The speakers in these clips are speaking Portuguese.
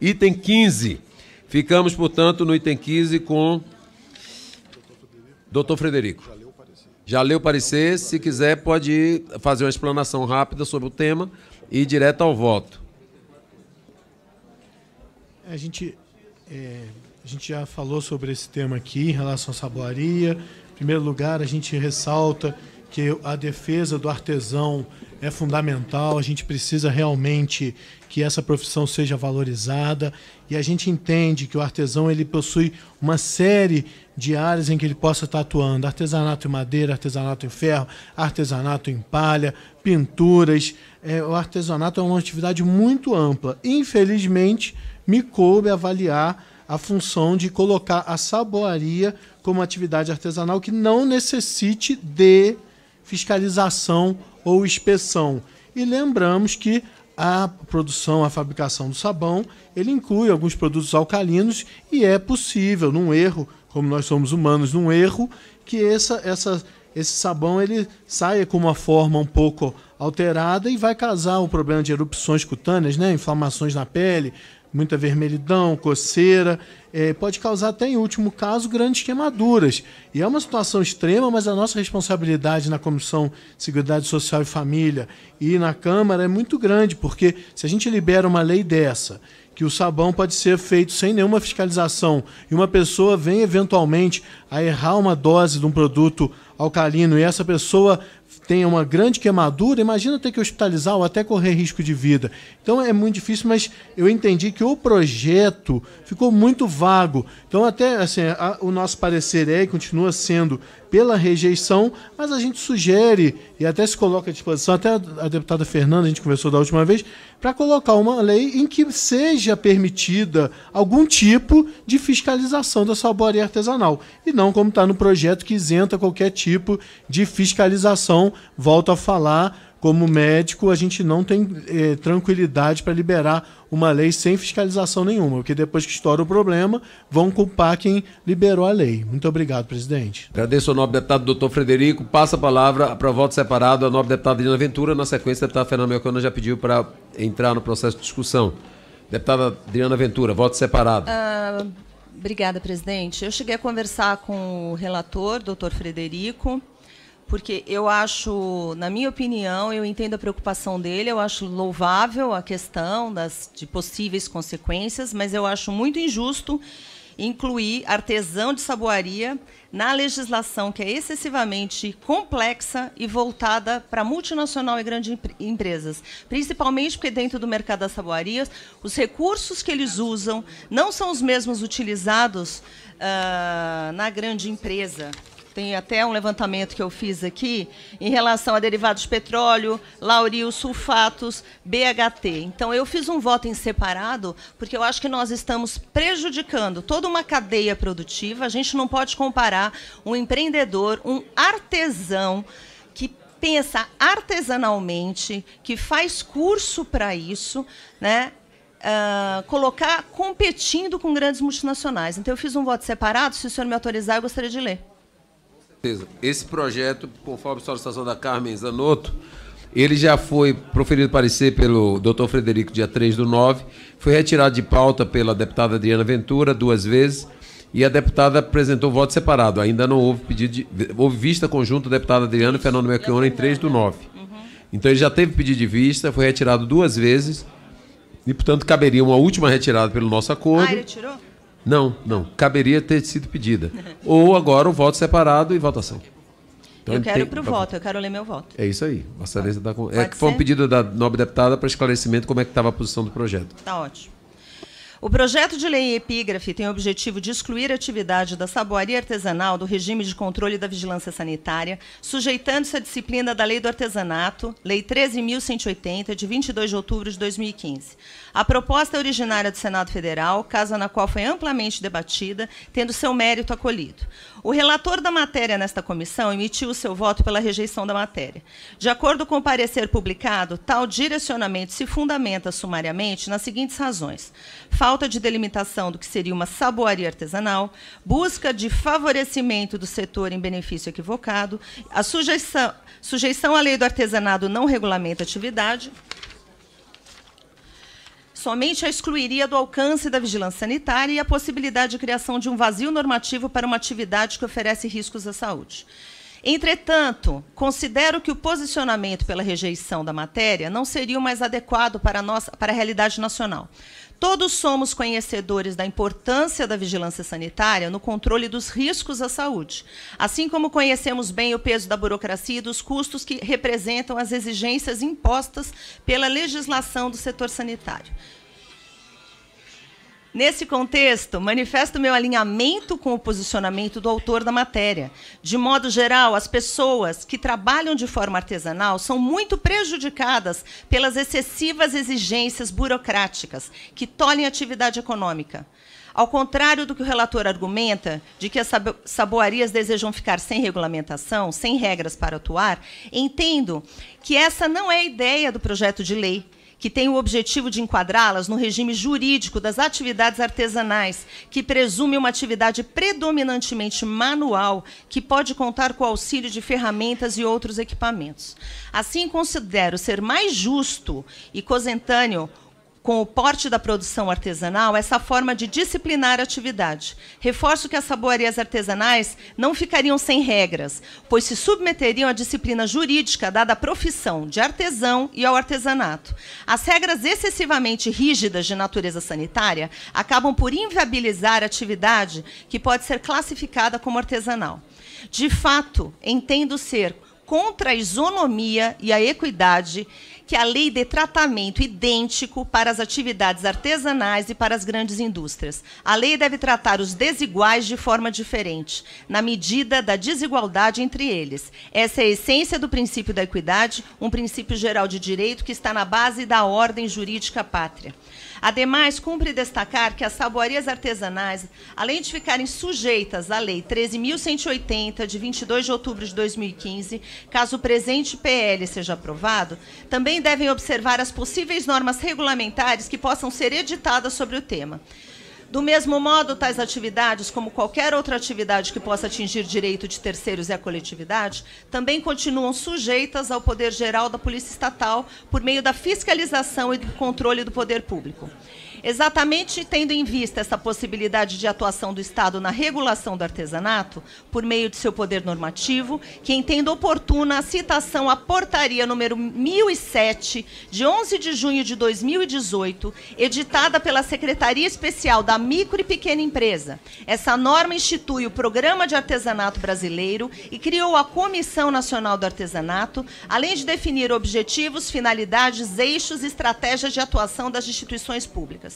Item 15. Ficamos, portanto, no item 15 com. Doutor Frederico. Já leu o parecer? Se quiser, pode fazer uma explanação rápida sobre o tema e ir direto ao voto. É, a gente, é, a gente já falou sobre esse tema aqui em relação à saboaria. Em primeiro lugar, a gente ressalta que a defesa do artesão é fundamental, a gente precisa realmente que essa profissão seja valorizada e a gente entende que o artesão ele possui uma série de áreas em que ele possa estar atuando: artesanato em madeira, artesanato em ferro, artesanato em palha, pinturas. É, o artesanato é uma atividade muito ampla. Infelizmente, me coube avaliar a função de colocar a saboaria como atividade artesanal que não necessite de fiscalização ou inspeção. E lembramos que a produção, a fabricação do sabão, ele inclui alguns produtos alcalinos e é possível, num erro, como nós somos humanos, num erro, que essa, essa, esse sabão ele saia com uma forma um pouco alterada e vai causar um problema de erupções cutâneas, né? inflamações na pele, muita vermelhidão, coceira, é, pode causar até, em último caso, grandes queimaduras. E é uma situação extrema, mas a nossa responsabilidade na Comissão de Seguridade Social e Família e na Câmara é muito grande, porque se a gente libera uma lei dessa, que o sabão pode ser feito sem nenhuma fiscalização e uma pessoa vem eventualmente a errar uma dose de um produto alcalino e essa pessoa tenha uma grande queimadura, imagina ter que hospitalizar ou até correr risco de vida. Então é muito difícil, mas eu entendi que o projeto ficou muito vago. Então até assim, a, o nosso parecer é e continua sendo pela rejeição, mas a gente sugere e até se coloca à disposição, até a deputada Fernanda, a gente conversou da última vez, para colocar uma lei em que seja permitida algum tipo de fiscalização da salbaria artesanal. E não como está no projeto que isenta qualquer tipo de fiscalização. Volto a falar, como médico, a gente não tem eh, tranquilidade para liberar uma lei sem fiscalização nenhuma, porque depois que estoura o problema, vão culpar quem liberou a lei. Muito obrigado, presidente. Agradeço ao nobre deputado doutor Frederico. Passa a palavra para voto separado ao nobre deputado Lina Ventura. Na sequência, o deputado Fernando Melcano já pediu para entrar no processo de discussão. Deputada Adriana Ventura, voto separado. Uh, obrigada, presidente. Eu cheguei a conversar com o relator, doutor Frederico porque eu acho, na minha opinião, eu entendo a preocupação dele, eu acho louvável a questão das, de possíveis consequências, mas eu acho muito injusto incluir artesão de saboaria na legislação que é excessivamente complexa e voltada para multinacional e grandes empresas, principalmente porque dentro do mercado das saboarias, os recursos que eles usam não são os mesmos utilizados uh, na grande empresa. Tem até um levantamento que eu fiz aqui em relação a derivados de petróleo, lauril, sulfatos, BHT. Então, eu fiz um voto em separado porque eu acho que nós estamos prejudicando toda uma cadeia produtiva. A gente não pode comparar um empreendedor, um artesão que pensa artesanalmente, que faz curso para isso, né? Uh, colocar competindo com grandes multinacionais. Então, eu fiz um voto separado. Se o senhor me autorizar, eu gostaria de ler certeza. Esse projeto, conforme a solicitação da Carmen Zanotto, ele já foi proferido parecer pelo doutor Frederico, dia 3 do 9, foi retirado de pauta pela deputada Adriana Ventura duas vezes e a deputada apresentou voto separado. Ainda não houve pedido de. Houve vista conjunta da deputada Adriana e Fernando Melchiona em 3 do 9. Uhum. Então ele já teve pedido de vista, foi retirado duas vezes e, portanto, caberia uma última retirada pelo nosso acordo. Ah, ele tirou? Não, não. Caberia ter sido pedida. Ou agora o voto separado e votação. Então, eu quero tem... para o voto, eu quero ler meu voto. É isso aí. Vossa tá. Excelência está com. É, foi um pedido da nobre deputada para esclarecimento como é que estava a posição do projeto. Está ótimo. O projeto de lei epígrafe tem o objetivo de excluir a atividade da saboaria artesanal do regime de controle da vigilância sanitária, sujeitando-se à disciplina da Lei do Artesanato, Lei 13.180, de 22 de outubro de 2015. A proposta é originária do Senado Federal, casa na qual foi amplamente debatida, tendo seu mérito acolhido. O relator da matéria nesta comissão emitiu o seu voto pela rejeição da matéria. De acordo com o parecer publicado, tal direcionamento se fundamenta sumariamente nas seguintes razões: falta de delimitação do que seria uma saboaria artesanal, busca de favorecimento do setor em benefício equivocado, a sujeição, sujeição à lei do artesanato não regulamenta atividade somente a excluiria do alcance da vigilância sanitária e a possibilidade de criação de um vazio normativo para uma atividade que oferece riscos à saúde. Entretanto, considero que o posicionamento pela rejeição da matéria não seria o mais adequado para a, nossa, para a realidade nacional, Todos somos conhecedores da importância da vigilância sanitária no controle dos riscos à saúde, assim como conhecemos bem o peso da burocracia e dos custos que representam as exigências impostas pela legislação do setor sanitário. Nesse contexto, manifesto meu alinhamento com o posicionamento do autor da matéria. De modo geral, as pessoas que trabalham de forma artesanal são muito prejudicadas pelas excessivas exigências burocráticas que tolhem a atividade econômica. Ao contrário do que o relator argumenta, de que as saboarias desejam ficar sem regulamentação, sem regras para atuar, entendo que essa não é a ideia do projeto de lei que tem o objetivo de enquadrá-las no regime jurídico das atividades artesanais, que presume uma atividade predominantemente manual, que pode contar com o auxílio de ferramentas e outros equipamentos. Assim, considero ser mais justo e cosentâneo com o porte da produção artesanal essa forma de disciplinar a atividade. Reforço que as saboarias artesanais não ficariam sem regras, pois se submeteriam à disciplina jurídica dada à profissão de artesão e ao artesanato. As regras excessivamente rígidas de natureza sanitária acabam por inviabilizar a atividade que pode ser classificada como artesanal. De fato, entendo ser contra a isonomia e a equidade que a lei dê tratamento idêntico para as atividades artesanais e para as grandes indústrias. A lei deve tratar os desiguais de forma diferente, na medida da desigualdade entre eles. Essa é a essência do princípio da equidade, um princípio geral de direito que está na base da ordem jurídica pátria. Ademais, cumpre destacar que as saboarias artesanais, além de ficarem sujeitas à Lei 13.180, de 22 de outubro de 2015, caso o presente PL seja aprovado, também devem observar as possíveis normas regulamentares que possam ser editadas sobre o tema. Do mesmo modo, tais atividades, como qualquer outra atividade que possa atingir direito de terceiros e a coletividade, também continuam sujeitas ao poder geral da Polícia Estatal por meio da fiscalização e do controle do poder público. Exatamente tendo em vista essa possibilidade de atuação do Estado na regulação do artesanato, por meio de seu poder normativo, que entendo oportuna a citação à portaria número 1007, de 11 de junho de 2018, editada pela Secretaria Especial da Micro e Pequena Empresa. Essa norma institui o Programa de Artesanato Brasileiro e criou a Comissão Nacional do Artesanato, além de definir objetivos, finalidades, eixos e estratégias de atuação das instituições públicas.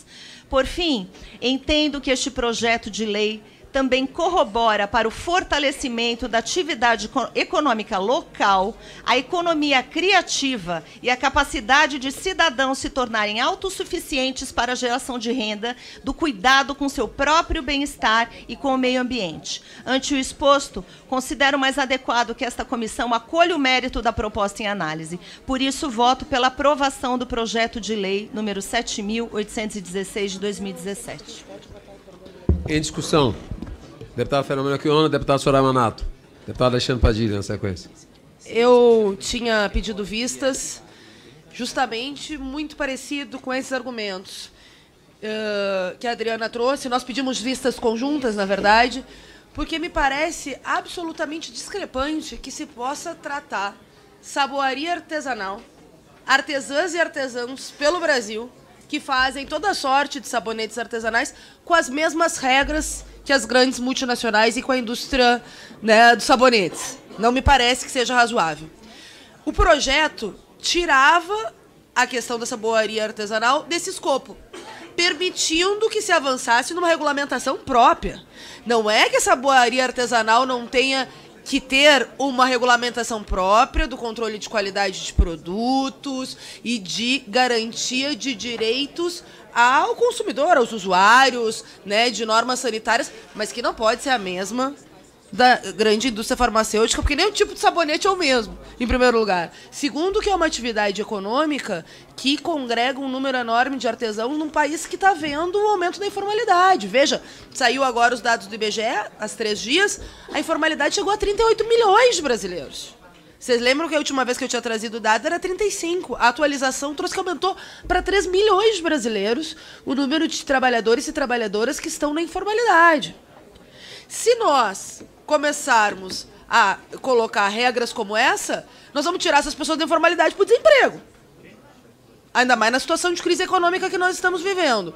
Por fim, entendo que este projeto de lei também corrobora para o fortalecimento da atividade econômica local, a economia criativa e a capacidade de cidadãos se tornarem autossuficientes para a geração de renda, do cuidado com seu próprio bem-estar e com o meio ambiente. Ante o exposto, considero mais adequado que esta comissão acolha o mérito da proposta em análise. Por isso, voto pela aprovação do projeto de lei número 7.816 de 2017. Em discussão. Deputado Fernando Quiona, deputado Soraya Manato. Deputado Alexandre Padilha, na sequência. Eu tinha pedido vistas, justamente muito parecido com esses argumentos uh, que a Adriana trouxe. Nós pedimos vistas conjuntas, na verdade, porque me parece absolutamente discrepante que se possa tratar saboaria artesanal, artesãs e artesãos pelo Brasil que fazem toda sorte de sabonetes artesanais com as mesmas regras que as grandes multinacionais e com a indústria né, dos sabonetes. Não me parece que seja razoável. O projeto tirava a questão da saboaria artesanal desse escopo, permitindo que se avançasse numa regulamentação própria. Não é que a saboaria artesanal não tenha que ter uma regulamentação própria do controle de qualidade de produtos e de garantia de direitos ao consumidor, aos usuários, né, de normas sanitárias, mas que não pode ser a mesma da grande indústria farmacêutica, porque nem o tipo de sabonete é o mesmo, em primeiro lugar. Segundo, que é uma atividade econômica que congrega um número enorme de artesãos num país que está vendo o aumento da informalidade. Veja, saiu agora os dados do IBGE, há três dias, a informalidade chegou a 38 milhões de brasileiros. Vocês lembram que a última vez que eu tinha trazido o dado era 35. A atualização trouxe que aumentou para 3 milhões de brasileiros o número de trabalhadores e trabalhadoras que estão na informalidade. Se nós começarmos a colocar regras como essa, nós vamos tirar essas pessoas da informalidade para o desemprego. Ainda mais na situação de crise econômica que nós estamos vivendo.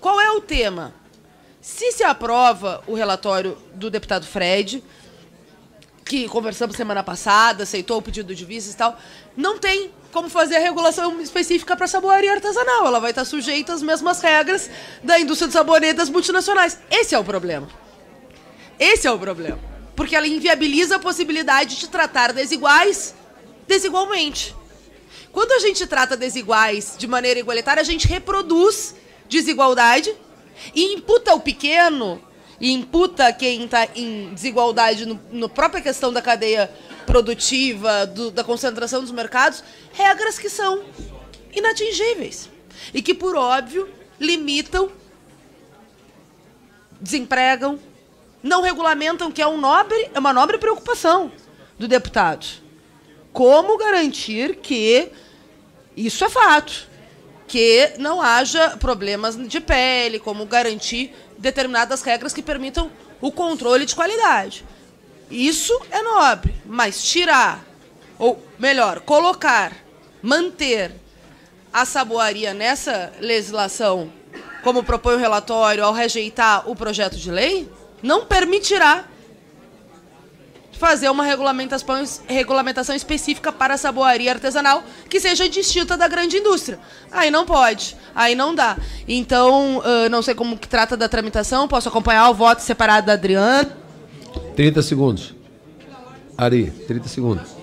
Qual é o tema? Se se aprova o relatório do deputado Fred, que conversamos semana passada, aceitou o pedido de vistas e tal, não tem como fazer a regulação específica para saboaria artesanal. Ela vai estar sujeita às mesmas regras da indústria de sabonete das multinacionais. Esse é o problema. Esse é o problema. Porque ela inviabiliza a possibilidade de tratar desiguais desigualmente. Quando a gente trata desiguais de maneira igualitária, a gente reproduz desigualdade e imputa ao pequeno e imputa quem está em desigualdade na própria questão da cadeia produtiva, do, da concentração dos mercados, regras que são inatingíveis e que, por óbvio, limitam, desempregam, não regulamentam, que é, um nobre, é uma nobre preocupação do deputado. Como garantir que, isso é fato, que não haja problemas de pele, como garantir determinadas regras que permitam o controle de qualidade. Isso é nobre, mas tirar, ou melhor, colocar, manter a saboaria nessa legislação, como propõe o relatório, ao rejeitar o projeto de lei, não permitirá fazer uma regulamentação, regulamentação específica para a saboaria artesanal que seja distinta da grande indústria. Aí não pode, aí não dá. Então, uh, não sei como que trata da tramitação, posso acompanhar o voto separado da Adriana. 30 segundos. Ari, 30 segundos.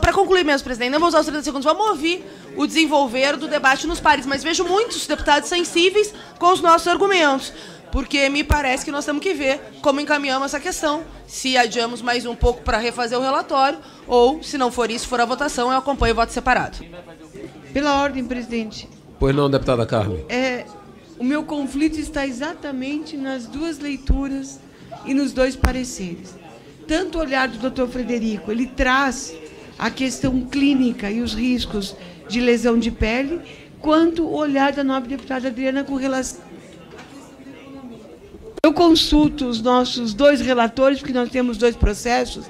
Para concluir mesmo, presidente, não vou usar os 30 segundos, vamos ouvir o desenvolver do debate nos pares, mas vejo muitos deputados sensíveis com os nossos argumentos porque me parece que nós temos que ver como encaminhamos essa questão. Se adiamos mais um pouco para refazer o relatório, ou, se não for isso, for a votação, eu acompanho o voto separado. Pela ordem, presidente. Pois não, deputada Carmen. É, o meu conflito está exatamente nas duas leituras e nos dois pareceres. Tanto o olhar do doutor Frederico, ele traz a questão clínica e os riscos de lesão de pele, quanto o olhar da nobre deputada Adriana com relação eu consulto os nossos dois relatores, porque nós temos dois processos,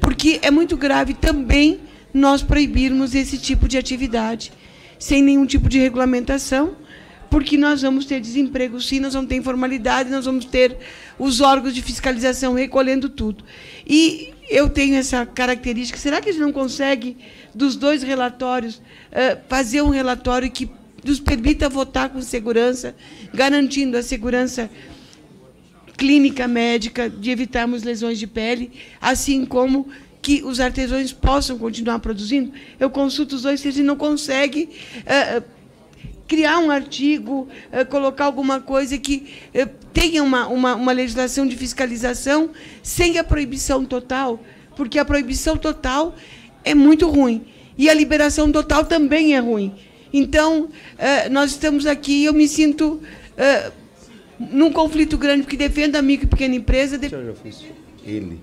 porque é muito grave também nós proibirmos esse tipo de atividade, sem nenhum tipo de regulamentação, porque nós vamos ter desemprego sim, nós vamos ter informalidade, nós vamos ter os órgãos de fiscalização recolhendo tudo. E eu tenho essa característica, será que a gente não consegue, dos dois relatórios, eh, fazer um relatório que nos permita votar com segurança, garantindo a segurança clínica médica, de evitarmos lesões de pele, assim como que os artesãos possam continuar produzindo. Eu consulto os dois se eles não conseguem eh, eh, criar um artigo, eh, colocar alguma coisa que tenha uma, uma, uma legislação de fiscalização sem a proibição total, porque a proibição total é muito ruim e a liberação total também é ruim. Então, nós estamos aqui, e eu me sinto num conflito grande, porque defendo a micro e pequena empresa. De... Ele.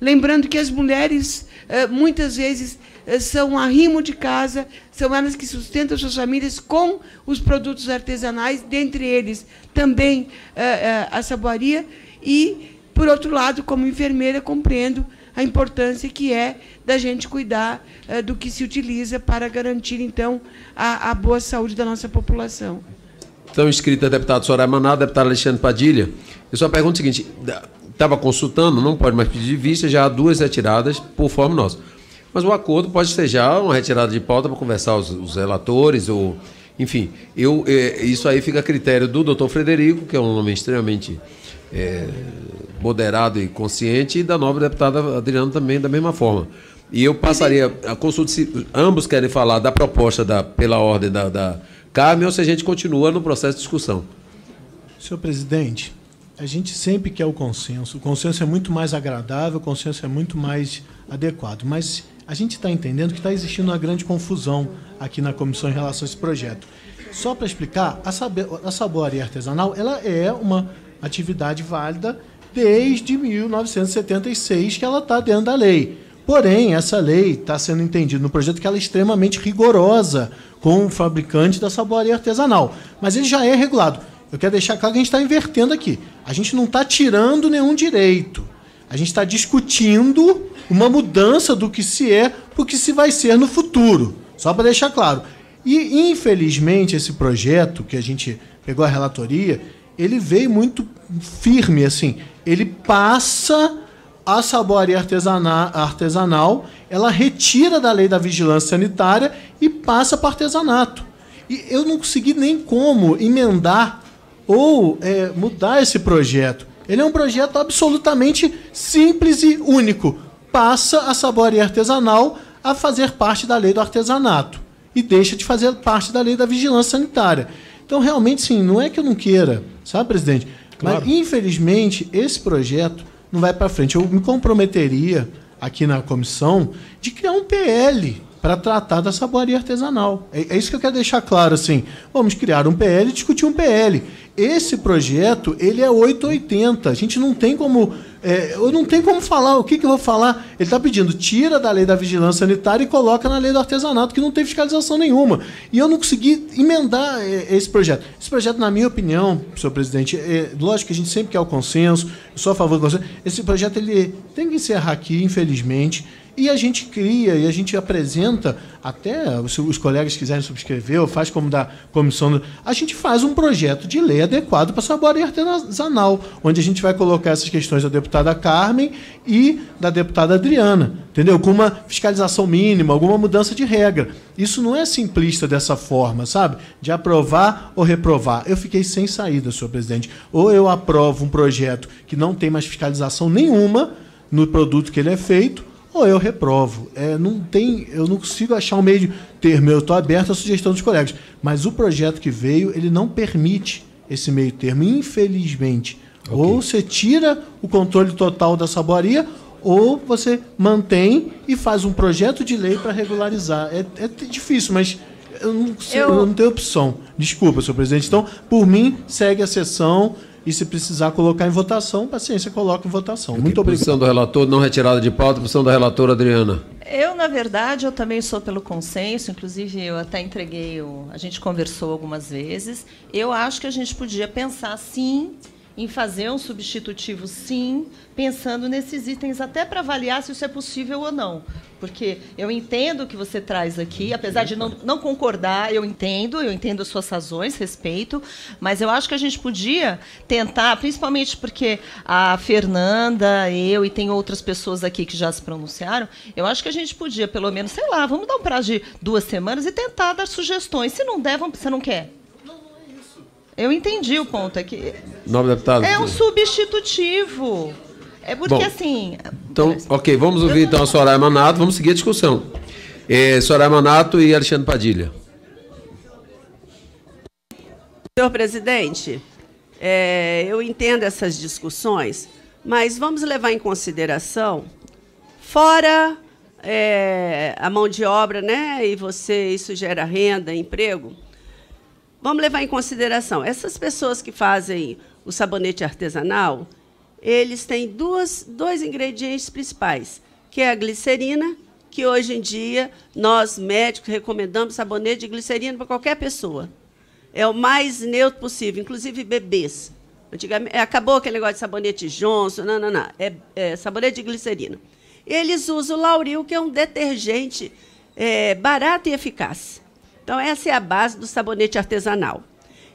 Lembrando que as mulheres, eh, muitas vezes, eh, são arrimo de casa, são elas que sustentam suas famílias com os produtos artesanais, dentre eles também eh, a saboaria. E, por outro lado, como enfermeira, compreendo a importância que é da gente cuidar do que se utiliza para garantir, então, a boa saúde da nossa população. Estão inscritos a deputado Soraya Maná, deputado Alexandre Padilha. Eu só pergunto o seguinte: estava consultando, não pode mais pedir de vista, já há duas retiradas por forma nossa. Mas o acordo pode ser já uma retirada de pauta para conversar os, os relatores, ou. Enfim, eu, é, isso aí fica a critério do doutor Frederico, que é um homem extremamente é, moderado e consciente, e da nova deputada Adriana também, da mesma forma. E eu passaria a consulta, se ambos querem falar da proposta da, pela ordem da, da Carmen ou se a gente continua no processo de discussão. Senhor presidente, a gente sempre quer o consenso. O consenso é muito mais agradável, o consenso é muito mais adequado. Mas a gente está entendendo que está existindo uma grande confusão aqui na comissão em relação a esse projeto. Só para explicar, a, saber, a saboaria artesanal ela é uma atividade válida desde 1976 que ela está dentro da lei. Porém, essa lei está sendo entendida no projeto que ela é extremamente rigorosa com o fabricante da saboaria artesanal. Mas ele já é regulado. Eu quero deixar claro que a gente está invertendo aqui. A gente não está tirando nenhum direito. A gente está discutindo uma mudança do que se é para o que se vai ser no futuro. Só para deixar claro. E, infelizmente, esse projeto que a gente pegou a relatoria, ele veio muito firme, assim. Ele passa a saboaria artesanal, artesanal, ela retira da lei da vigilância sanitária e passa para artesanato. E eu não consegui nem como emendar ou é, mudar esse projeto. Ele é um projeto absolutamente simples e único. Passa a saboaria artesanal a fazer parte da lei do artesanato e deixa de fazer parte da lei da vigilância sanitária. Então, realmente, sim, não é que eu não queira, sabe, presidente? Claro. Mas, infelizmente, esse projeto não vai para frente. Eu me comprometeria aqui na comissão de criar um PL para tratar da saboaria artesanal. É, é, isso que eu quero deixar claro, assim. Vamos criar um PL, discutir um PL. Esse projeto, ele é 880. A gente não tem como é, eu não tenho como falar, o que, que eu vou falar? Ele está pedindo, tira da lei da vigilância sanitária e coloca na lei do artesanato, que não tem fiscalização nenhuma. E eu não consegui emendar é, esse projeto. Esse projeto, na minha opinião, senhor presidente, é, lógico que a gente sempre quer o consenso, eu sou a favor do consenso. Esse projeto ele tem que encerrar aqui, infelizmente. E a gente cria e a gente apresenta, até se os colegas quiserem subscrever, ou faz como da comissão. A gente faz um projeto de lei adequado para sua saboreio artesanal, onde a gente vai colocar essas questões da deputada Carmen e da deputada Adriana, entendeu? Com uma fiscalização mínima, alguma mudança de regra. Isso não é simplista dessa forma, sabe? De aprovar ou reprovar. Eu fiquei sem saída, senhor presidente. Ou eu aprovo um projeto que não tem mais fiscalização nenhuma no produto que ele é feito, ou eu reprovo. É, não tem, eu não consigo achar um meio de termo. Eu estou aberto à sugestão dos colegas. Mas o projeto que veio, ele não permite esse meio termo, infelizmente. Okay. Ou você tira o controle total da saboaria, ou você mantém e faz um projeto de lei para regularizar. É, é, difícil, mas eu não, eu... eu não tenho opção. Desculpa, senhor presidente. Então, por mim, segue a sessão e se precisar colocar em votação, paciência, coloca em votação. Muito obrigado. Posição do relator, não retirada de pauta. Posição da relatora, Adriana. Eu, na verdade, eu também sou pelo consenso. Inclusive, eu até entreguei, o... a gente conversou algumas vezes. Eu acho que a gente podia pensar, sim, em fazer um substitutivo, sim, pensando nesses itens, até para avaliar se isso é possível ou não. Porque eu entendo o que você traz aqui, apesar de não, não concordar, eu entendo, eu entendo as suas razões, respeito, mas eu acho que a gente podia tentar, principalmente porque a Fernanda, eu e tem outras pessoas aqui que já se pronunciaram, eu acho que a gente podia, pelo menos, sei lá, vamos dar um prazo de duas semanas e tentar dar sugestões. Se não der, vamos, você não quer? Eu entendi o ponto. É Nome deputado. É um substitutivo. É porque Bom, assim. Então, ok, vamos ouvir então a Soraya Manato, vamos seguir a discussão. É, Soraya Manato e Alexandre Padilha. Senhor presidente, é, eu entendo essas discussões, mas vamos levar em consideração, fora é, a mão de obra, né? E você, isso gera renda, emprego vamos levar em consideração, essas pessoas que fazem o sabonete artesanal, eles têm duas, dois ingredientes principais, que é a glicerina, que hoje em dia nós médicos recomendamos sabonete de glicerina para qualquer pessoa. É o mais neutro possível, inclusive bebês. Antigamente, é, acabou aquele negócio de sabonete Johnson, não, não, não. É, é sabonete de glicerina. Eles usam o lauril, que é um detergente é, barato e eficaz. Então, essa é a base do sabonete artesanal.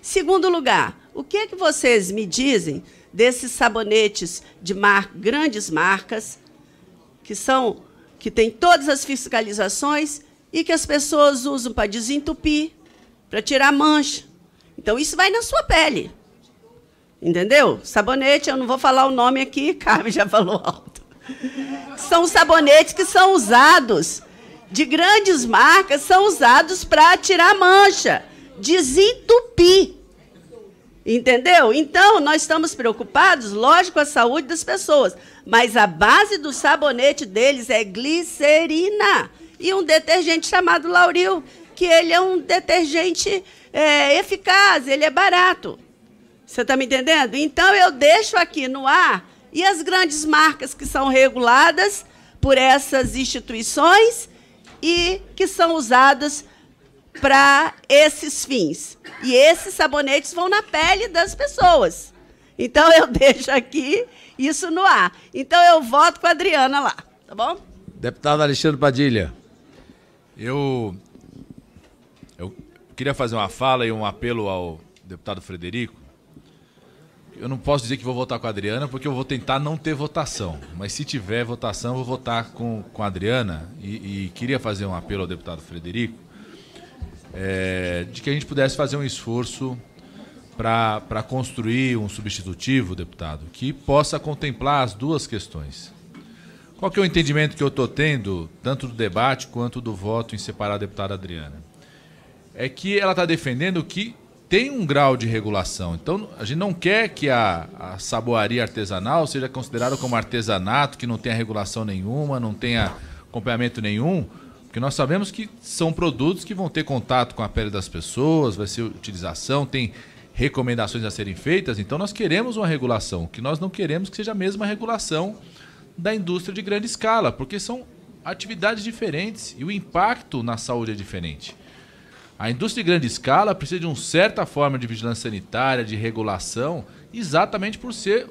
Segundo lugar, o que, é que vocês me dizem desses sabonetes de mar, grandes marcas, que são que tem todas as fiscalizações e que as pessoas usam para desentupir, para tirar mancha. Então, isso vai na sua pele. Entendeu? Sabonete, eu não vou falar o nome aqui, Carmen já falou alto. São sabonetes que são usados de grandes marcas são usados para tirar mancha, desentupir. Entendeu? Então, nós estamos preocupados, lógico, com a saúde das pessoas, mas a base do sabonete deles é glicerina e um detergente chamado Lauril, que ele é um detergente é, eficaz, ele é barato. Você está me entendendo? Então, eu deixo aqui no ar e as grandes marcas que são reguladas por essas instituições e que são usadas para esses fins. E esses sabonetes vão na pele das pessoas. Então eu deixo aqui isso no ar. Então eu voto com a Adriana lá, tá bom? Deputado Alexandre Padilha. Eu eu queria fazer uma fala e um apelo ao deputado Frederico eu não posso dizer que vou votar com a Adriana, porque eu vou tentar não ter votação. Mas se tiver votação, eu vou votar com, com a Adriana. E, e queria fazer um apelo ao deputado Frederico é, de que a gente pudesse fazer um esforço para construir um substitutivo, deputado, que possa contemplar as duas questões. Qual que é o entendimento que eu estou tendo, tanto do debate quanto do voto em separar a deputada Adriana? É que ela está defendendo que tem um grau de regulação. Então, a gente não quer que a, a saboaria artesanal seja considerada como artesanato, que não tenha regulação nenhuma, não tenha acompanhamento nenhum, porque nós sabemos que são produtos que vão ter contato com a pele das pessoas, vai ser utilização, tem recomendações a serem feitas, então nós queremos uma regulação, que nós não queremos é que seja a mesma regulação da indústria de grande escala, porque são atividades diferentes e o impacto na saúde é diferente. A indústria de grande escala precisa de uma certa forma de vigilância sanitária, de regulação, exatamente por ser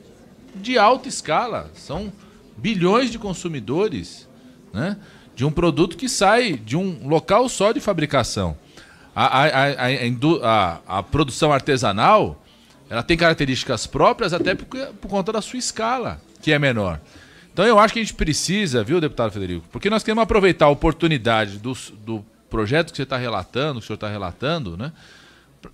de alta escala. São bilhões de consumidores né, de um produto que sai de um local só de fabricação. A, a, a, a produção artesanal ela tem características próprias até por, por conta da sua escala, que é menor. Então eu acho que a gente precisa, viu, deputado Federico? Porque nós queremos aproveitar a oportunidade do, do projeto que você está relatando, que o senhor está relatando, né?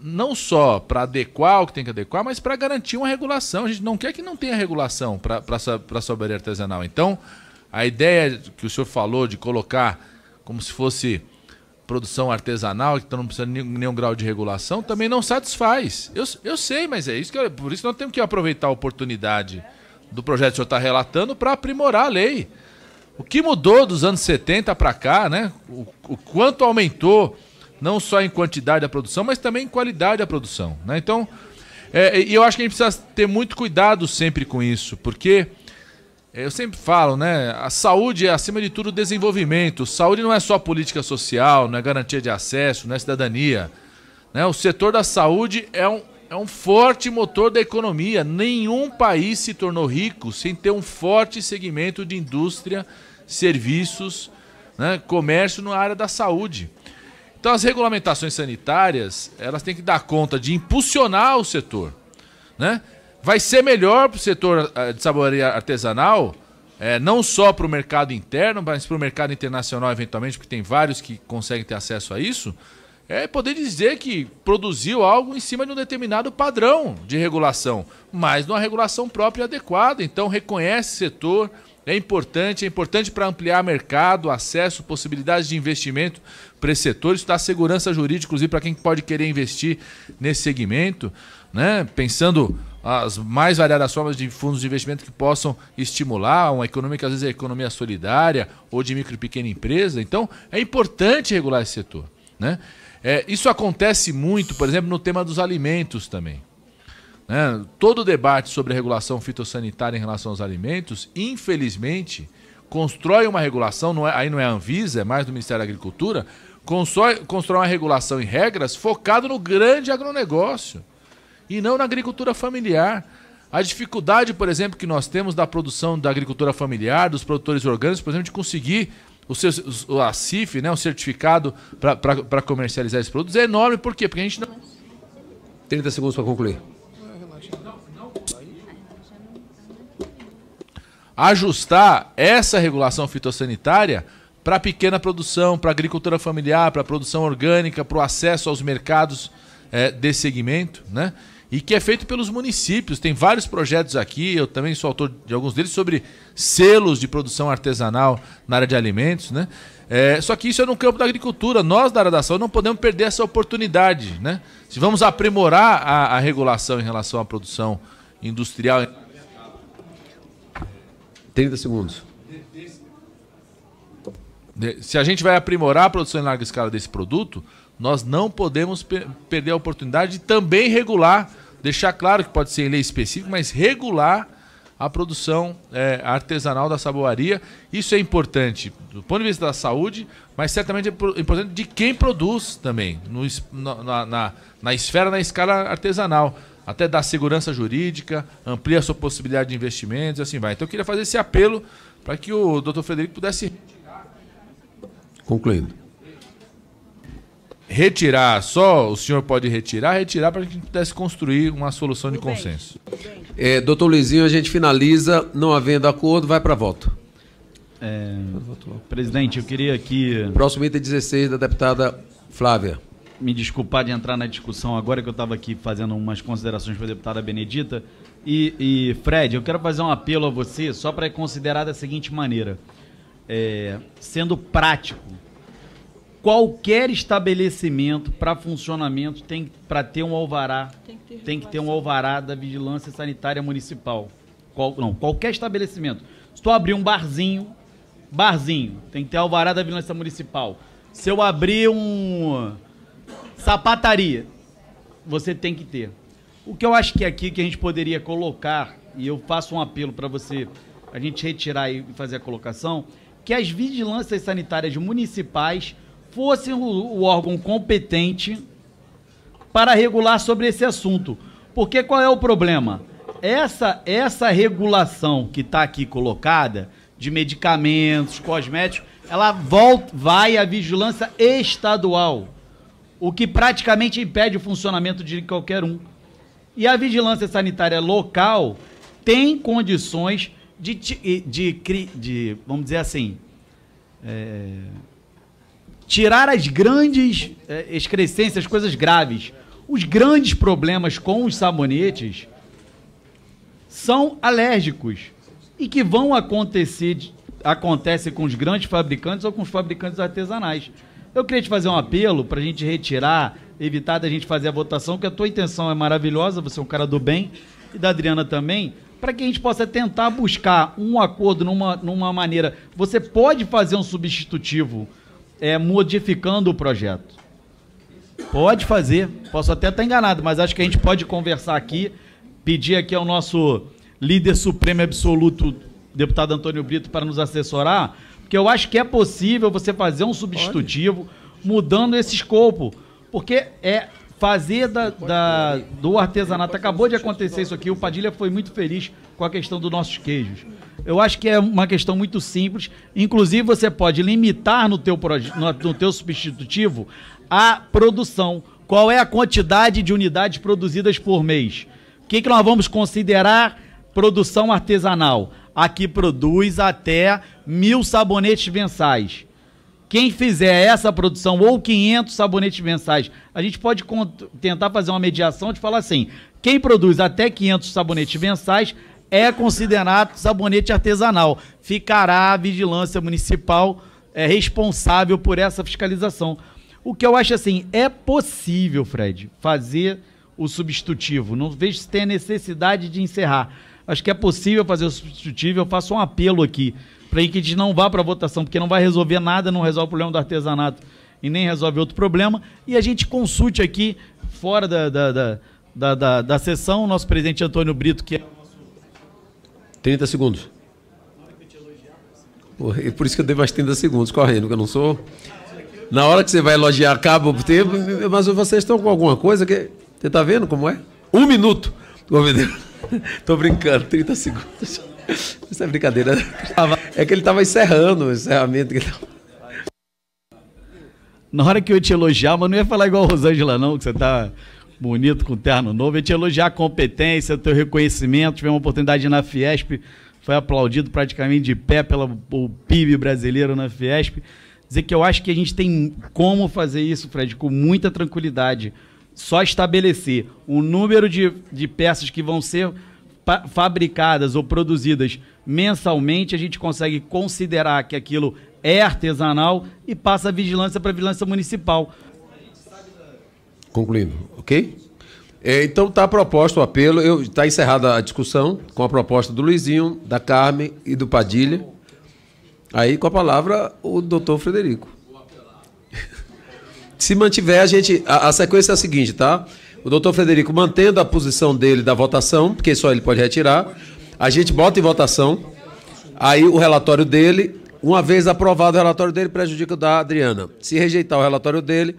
não só para adequar o que tem que adequar, mas para garantir uma regulação. A gente não quer que não tenha regulação para a sobraria artesanal. Então, a ideia que o senhor falou de colocar como se fosse produção artesanal, que então não precisa de nenhum, nenhum, grau de regulação, também não satisfaz. Eu, eu sei, mas é isso que por isso nós temos que aproveitar a oportunidade do projeto que o senhor está relatando para aprimorar a lei. O que mudou dos anos 70 para cá, né? O, o, quanto aumentou, não só em quantidade da produção, mas também em qualidade da produção, né? Então, é, eu acho que a gente precisa ter muito cuidado sempre com isso, porque é, eu sempre falo, né? A saúde é, acima de tudo, desenvolvimento. Saúde não é só política social, não é garantia de acesso, não é cidadania. Né? O setor da saúde é um, é um forte motor da economia. Nenhum país se tornou rico sem ter um forte segmento de indústria serviços, né, comércio na área da saúde. Então as regulamentações sanitárias, elas têm que dar conta de impulsionar o setor. Né? Vai ser melhor para o setor eh, de saboreia artesanal, é, não só para o mercado interno, mas para o mercado internacional eventualmente, porque tem vários que conseguem ter acesso a isso, é poder dizer que produziu algo em cima de um determinado padrão de regulação, mas numa regulação própria adequada. Então reconhece o setor, é importante, é importante para ampliar mercado, acesso, possibilidades de investimento para esse setor. Isso dá segurança jurídica, inclusive, para quem pode querer investir nesse segmento, né? Pensando as mais variadas formas de fundos de investimento que possam estimular uma economia que às vezes é economia solidária ou de micro e pequena empresa. Então, é importante regular esse setor, né? É, isso acontece muito, por exemplo, no tema dos alimentos também. Né? Todo o debate sobre regulação fitossanitária em relação aos alimentos, infelizmente, constrói uma regulação, não é, aí não é a Anvisa, é mais do Ministério da Agricultura, constrói, constrói uma regulação e regras focado no grande agronegócio e não na agricultura familiar. A dificuldade, por exemplo, que nós temos da produção da agricultura familiar, dos produtores orgânicos, por exemplo, de conseguir o seu, a CIF, né, o certificado para comercializar esses produtos, é enorme. Por quê? Porque a gente não. 30 segundos para concluir. Ajustar essa regulação fitossanitária para pequena produção, para agricultura familiar, para produção orgânica, para o acesso aos mercados é, desse segmento, né? E que é feito pelos municípios. Tem vários projetos aqui, eu também sou autor de alguns deles, sobre selos de produção artesanal na área de alimentos, né? É, só que isso é no campo da agricultura. Nós da redação não podemos perder essa oportunidade, né? Se vamos aprimorar a, a regulação em relação à produção industrial. 30 segundos. Se a gente vai aprimorar a produção em larga escala desse produto, nós não podemos per perder a oportunidade de também regular, deixar claro que pode ser em lei específica, mas regular a produção é, artesanal da saboaria. Isso é importante do ponto de vista da saúde, mas certamente é importante de quem produz também, no, na, na, na esfera, na escala artesanal. Até dar segurança jurídica, amplia a sua possibilidade de investimentos e assim vai. Então eu queria fazer esse apelo para que o doutor Frederico pudesse. Concluindo retirar só, o senhor pode retirar, retirar para que a gente pudesse construir uma solução de consenso. É, doutor Luizinho, a gente finaliza, não havendo acordo, vai para voto. É, presidente, eu queria aqui. Próximo item 16 da deputada Flávia. Me desculpar de entrar na discussão agora que eu estava aqui fazendo umas considerações para a deputada Benedita. E, e, Fred, eu quero fazer um apelo a você só para é considerar da seguinte maneira: é, sendo prático, qualquer estabelecimento para funcionamento tem para ter um alvará, tem que ter, tem que ter um alvará da vigilância sanitária municipal. Qual, não, qualquer estabelecimento. Se tu abrir um barzinho, barzinho, tem que ter alvará da vigilância municipal. Se eu abrir um sapataria, você tem que ter. O que eu acho que é aqui que a gente poderia colocar, e eu faço um apelo para você, a gente retirar e fazer a colocação, que as vigilâncias sanitárias municipais fosse o, órgão competente para regular sobre esse assunto. Porque qual é o problema? Essa, essa regulação que está aqui colocada de medicamentos, cosméticos, ela volta, vai à vigilância estadual, o que praticamente impede o funcionamento de qualquer um. E a vigilância sanitária local tem condições de, de, de, de vamos dizer assim, é tirar as grandes é, excrescências, coisas graves. Os grandes problemas com os sabonetes são alérgicos e que vão acontecer acontece com os grandes fabricantes ou com os fabricantes artesanais. Eu queria te fazer um apelo para a gente retirar, evitar da gente fazer a votação, porque a tua intenção é maravilhosa, você é um cara do bem, e da Adriana também, para que a gente possa tentar buscar um acordo numa, numa maneira. Você pode fazer um substitutivo é, modificando o projeto. Pode fazer, posso até estar enganado, mas acho que a gente pode conversar aqui, pedir aqui ao nosso líder supremo absoluto, deputado Antônio Brito, para nos assessorar, porque eu acho que é possível você fazer um substitutivo pode. mudando esse escopo, porque é fazer da, da, do artesanato. Acabou de acontecer isso aqui, o Padilha foi muito feliz com a questão dos nossos queijos. Eu acho que é uma questão muito simples. Inclusive, você pode limitar no teu, no, no teu substitutivo a produção. Qual é a quantidade de unidades produzidas por mês? O que, que nós vamos considerar produção artesanal? Aqui produz até mil sabonetes mensais quem fizer essa produção ou 500 sabonetes mensais, a gente pode tentar fazer uma mediação de falar assim: quem produz até 500 sabonetes mensais é considerado sabonete artesanal. Ficará a vigilância municipal é, responsável por essa fiscalização. O que eu acho assim, é possível, Fred, fazer o substitutivo. Não vejo se tem necessidade de encerrar. Acho que é possível fazer o substitutivo. Eu faço um apelo aqui para que a gente não vá para a votação, porque não vai resolver nada, não resolve o problema do artesanato e nem resolve outro problema. E a gente consulte aqui, fora da, da, da, da, da, da sessão, o nosso presidente Antônio Brito, que é 30 segundos. É por isso que eu dei mais 30 segundos correndo, que eu não sou. Na hora que você vai elogiar, acaba o tempo, mas vocês estão com alguma coisa que. Você está vendo como é? Um minuto. Estou brincando, 30 segundos. Isso é brincadeira. É que ele estava encerrando o encerramento. Que tava... Na hora que eu te elogiar, mas não ia falar igual a Rosângela, não, que você tá bonito com terno novo. Eu ia te elogiar a competência, o teu reconhecimento. Tive uma oportunidade na Fiesp, foi aplaudido praticamente de pé pelo PIB brasileiro na Fiesp. Dizer que eu acho que a gente tem como fazer isso, Fred, com muita tranquilidade. Só estabelecer o número de, de peças que vão ser fabricadas ou produzidas mensalmente, a gente consegue considerar que aquilo é artesanal e passa a vigilância para a vigilância municipal. Concluindo, ok? É, então está proposto o apelo, está encerrada a discussão com a proposta do Luizinho, da Carmen e do Padilha. Aí com a palavra o doutor Frederico. Se mantiver, a gente. A, a sequência é a seguinte, tá? O doutor Frederico mantendo a posição dele da votação, porque só ele pode retirar. A gente bota em votação. Aí o relatório dele, uma vez aprovado o relatório dele, prejudica o da Adriana. Se rejeitar o relatório dele,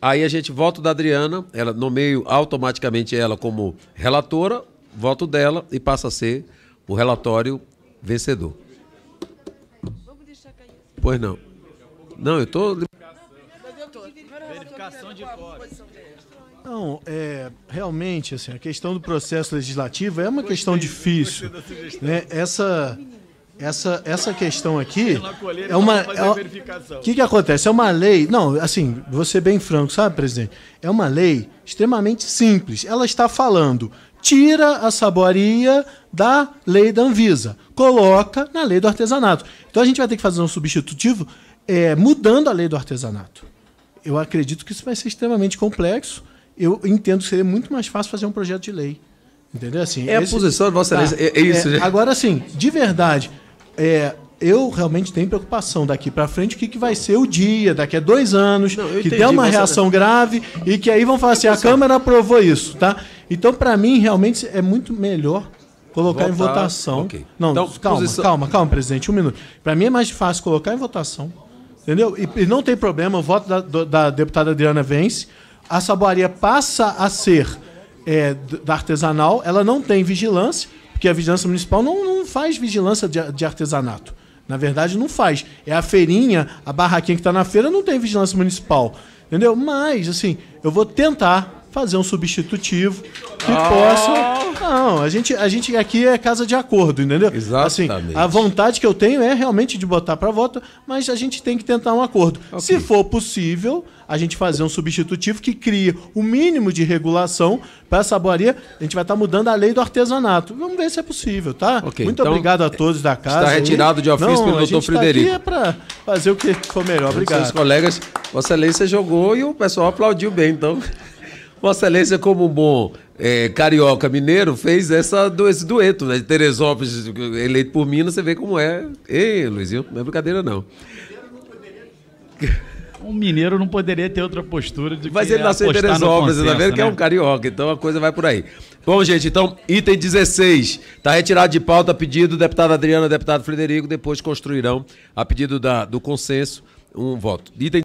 aí a gente vota o da Adriana, ela nomeio automaticamente ela como relatora, voto dela e passa a ser o relatório vencedor. Vamos deixar cair. Pois não. Não, eu estou. Tô... Verificação de fora. Não, é, realmente, assim, a questão do processo legislativo é uma questão difícil. Né? Essa, essa, essa questão aqui é, é uma. O é, que, que acontece? É uma lei. Não, assim, vou ser bem franco, sabe, presidente? É uma lei extremamente simples. Ela está falando. Tira a saboaria da lei da Anvisa, coloca na lei do artesanato. Então a gente vai ter que fazer um substitutivo é, mudando a lei do artesanato. Eu acredito que isso vai ser extremamente complexo eu entendo que seria muito mais fácil fazer um projeto de lei. Entendeu? Assim, é esse... a posição de Vossa tá. Excelência. Tá. É, é, isso, é, Agora, sim, de verdade, é, eu realmente tenho preocupação daqui para frente o que, que vai ser o dia, daqui a dois anos, Não, que der uma reação grave e que aí vão falar assim, a Câmara aprovou isso, tá? Então, para mim, realmente, é muito melhor colocar Votar, em votação. Okay. Não, então, calma, posição... calma, calma, presidente, um minuto. Para mim é mais fácil colocar em votação, entendeu? E, e não tem problema, o voto da, da, deputada Adriana vence, a saboaria passa a ser é, da artesanal, ela não tem vigilância, porque a vigilância municipal não, não faz vigilância de, de artesanato. Na verdade, não faz. É a feirinha, a barraquinha que está na feira não tem vigilância municipal. Entendeu? Mas, assim, eu vou tentar fazer um substitutivo que oh. possa. Não, a gente, a gente aqui é casa de acordo, entendeu? Exatamente. Assim, a vontade que eu tenho é realmente de botar para voto, mas a gente tem que tentar um acordo. Okay. Se for possível, a gente fazer um substitutivo que crie o mínimo de regulação para essa boaria, A gente vai estar tá mudando a lei do artesanato. Vamos ver se é possível, tá? Okay, Muito então, obrigado a todos da casa. Está retirado de ofício pelo doutor Frederico. Tá aqui para fazer o que for melhor. Obrigado. Seus colegas, Vossa Excelência jogou e o pessoal aplaudiu bem, então. Vossa Excelência, como um bom é, carioca mineiro, fez essa, esse dueto, né? De Teresópolis, eleito por Minas, você vê como é. Ei, Luizinho, não é brincadeira, não. Um mineiro não poderia ter outra postura de Mas ele nasceu em Teresópolis, tá consenso, tá vendo? Né? Que é né? um carioca, então a coisa vai por aí. Bom, gente, então, item 16. Está retirado de pauta a pedido do deputado Adriano e deputado Frederico. Depois construirão, a pedido da, do consenso, um voto. Item